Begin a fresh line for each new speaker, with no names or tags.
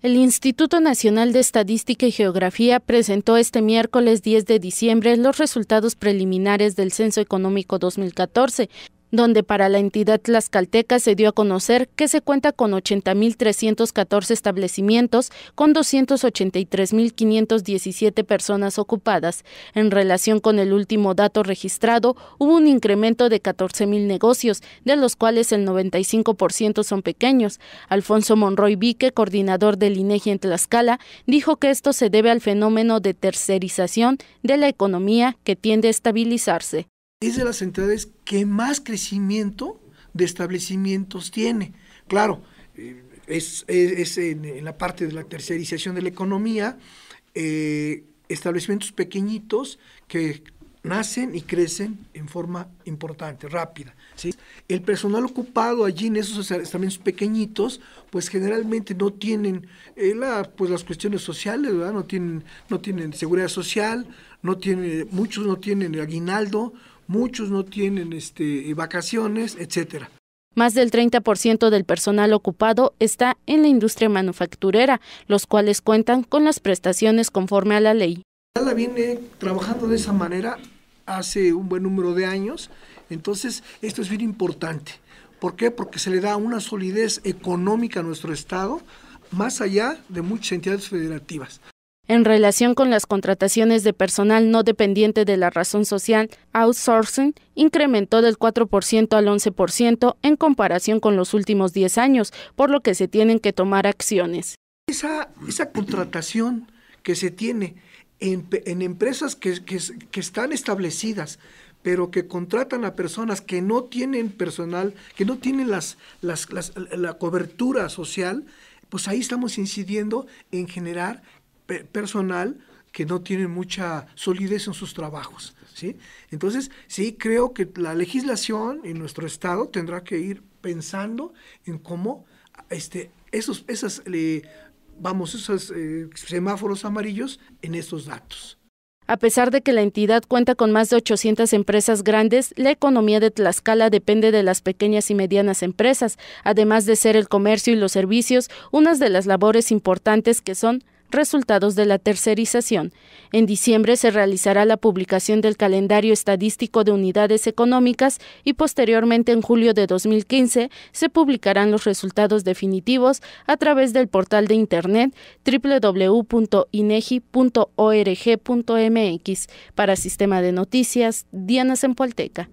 El Instituto Nacional de Estadística y Geografía presentó este miércoles 10 de diciembre los resultados preliminares del Censo Económico 2014, donde para la entidad tlaxcalteca se dio a conocer que se cuenta con 80.314 establecimientos con 283.517 personas ocupadas. En relación con el último dato registrado, hubo un incremento de 14.000 negocios, de los cuales el 95% son pequeños. Alfonso Monroy Vique, coordinador del INEGI en Tlaxcala, dijo que esto se debe al fenómeno de tercerización de la economía que tiende a estabilizarse
es de las entidades que más crecimiento de establecimientos tiene. Claro, eh, es, en, la parte de la tercerización de la economía, eh, establecimientos pequeñitos que nacen y crecen en forma importante, rápida. ¿sí? El personal ocupado allí en esos establecimientos pequeñitos, pues generalmente no tienen eh, pues las cuestiones sociales, ¿verdad? No tienen, no tienen seguridad social, no muchos no tienen aguinaldo, muchos no tienen este, vacaciones, etcétera.
Más del 30% del personal ocupado está en la industria manufacturera, los cuales cuentan con las prestaciones conforme a la ley.
La viene trabajando de esa manera hace un buen número de años, entonces esto es bien importante. ¿Por qué? Porque se le da una solidez económica a nuestro Estado, más allá de muchas entidades federativas
en relación con las contrataciones de personal no dependiente de la razón social, outsourcing incrementó del 4% al 11% en comparación con los últimos 10 años, por lo que se tienen que tomar acciones.
Esa, contratación que se tiene en, empresas que, están establecidas, pero que contratan a personas que no tienen personal, que no tienen la cobertura social, pues ahí estamos incidiendo en generar personal que no tiene mucha solidez en sus trabajos. ¿sí? Entonces, sí creo que la legislación en nuestro Estado tendrá que ir pensando en cómo este, esos, esas, vamos, esos eh, semáforos amarillos en esos datos.
A pesar de que la entidad cuenta con más de 800 empresas grandes, la economía de Tlaxcala depende de las pequeñas y medianas empresas, además de ser el comercio y los servicios unas de las labores importantes que son resultados de la tercerización. En diciembre se realizará la publicación del calendario estadístico de unidades económicas y posteriormente en julio de 2015 se publicarán los resultados definitivos a través del portal de internet www.inegi.org.mx para Sistema de Noticias Diana Zempoalteca.